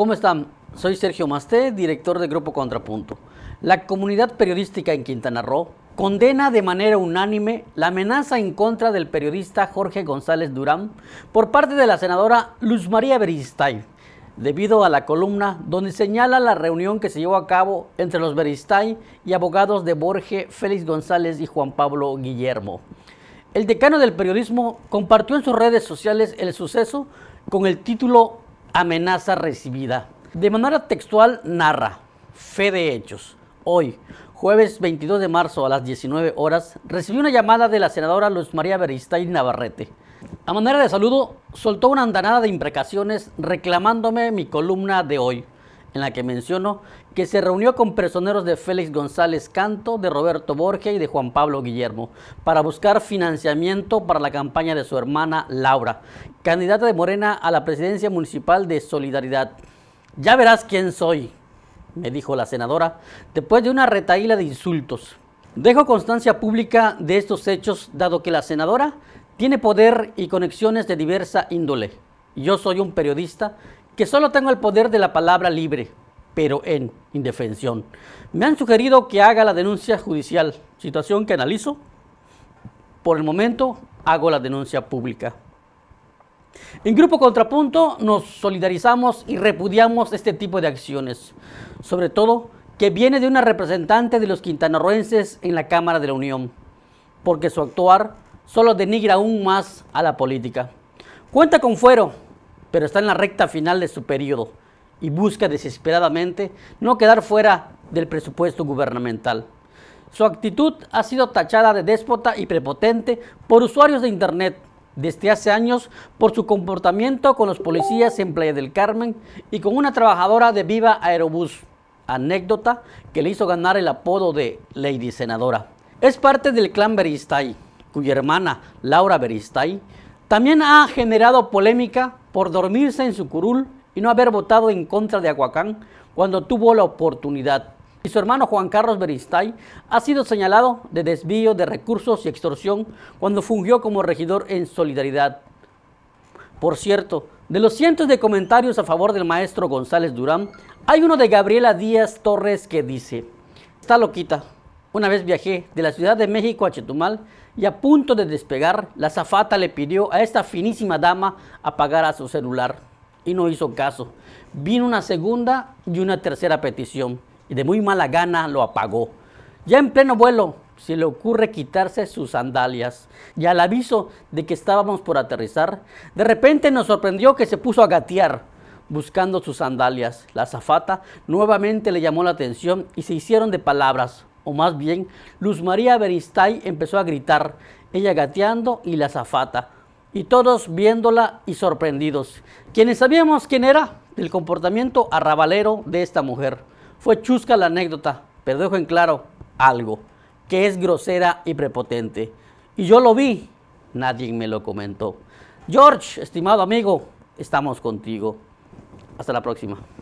¿Cómo están? Soy Sergio Masté, director de Grupo Contrapunto. La comunidad periodística en Quintana Roo condena de manera unánime la amenaza en contra del periodista Jorge González Durán por parte de la senadora Luz María Beristay, debido a la columna donde señala la reunión que se llevó a cabo entre los Beristay y abogados de Borges, Félix González y Juan Pablo Guillermo. El decano del periodismo compartió en sus redes sociales el suceso con el título amenaza recibida. De manera textual narra, fe de hechos. Hoy, jueves 22 de marzo a las 19 horas, recibí una llamada de la senadora Luz María Beristáin Navarrete. A manera de saludo, soltó una andanada de imprecaciones reclamándome mi columna de hoy en la que menciono que se reunió con personeros de Félix González Canto, de Roberto Borges y de Juan Pablo Guillermo para buscar financiamiento para la campaña de su hermana Laura, candidata de Morena a la presidencia municipal de Solidaridad. Ya verás quién soy, me dijo la senadora, después de una retaíla de insultos. Dejo constancia pública de estos hechos, dado que la senadora tiene poder y conexiones de diversa índole. Yo soy un periodista que solo tengo el poder de la palabra libre, pero en indefensión. Me han sugerido que haga la denuncia judicial, situación que analizo. Por el momento hago la denuncia pública. En Grupo Contrapunto nos solidarizamos y repudiamos este tipo de acciones, sobre todo que viene de una representante de los quintanarroenses en la Cámara de la Unión, porque su actuar solo denigra aún más a la política. Cuenta con fuero, pero está en la recta final de su periodo y busca desesperadamente no quedar fuera del presupuesto gubernamental. Su actitud ha sido tachada de déspota y prepotente por usuarios de Internet desde hace años por su comportamiento con los policías en Playa del Carmen y con una trabajadora de Viva Aerobús, anécdota que le hizo ganar el apodo de Lady Senadora. Es parte del clan Beristay, cuya hermana Laura Beristay también ha generado polémica por dormirse en su curul y no haber votado en contra de Aguacán cuando tuvo la oportunidad. Y su hermano Juan Carlos Beristay ha sido señalado de desvío de recursos y extorsión cuando fungió como regidor en Solidaridad. Por cierto, de los cientos de comentarios a favor del maestro González Durán, hay uno de Gabriela Díaz Torres que dice, está loquita, una vez viajé de la Ciudad de México a Chetumal y a punto de despegar, la zafata le pidió a esta finísima dama apagar a su celular y no hizo caso. Vino una segunda y una tercera petición y de muy mala gana lo apagó. Ya en pleno vuelo se le ocurre quitarse sus sandalias y al aviso de que estábamos por aterrizar, de repente nos sorprendió que se puso a gatear buscando sus sandalias. La zafata nuevamente le llamó la atención y se hicieron de palabras o más bien, Luz María Beristay empezó a gritar, ella gateando y la zafata, y todos viéndola y sorprendidos. Quienes sabíamos quién era, del comportamiento arrabalero de esta mujer. Fue chusca la anécdota, pero dejo en claro algo, que es grosera y prepotente. Y yo lo vi, nadie me lo comentó. George, estimado amigo, estamos contigo. Hasta la próxima.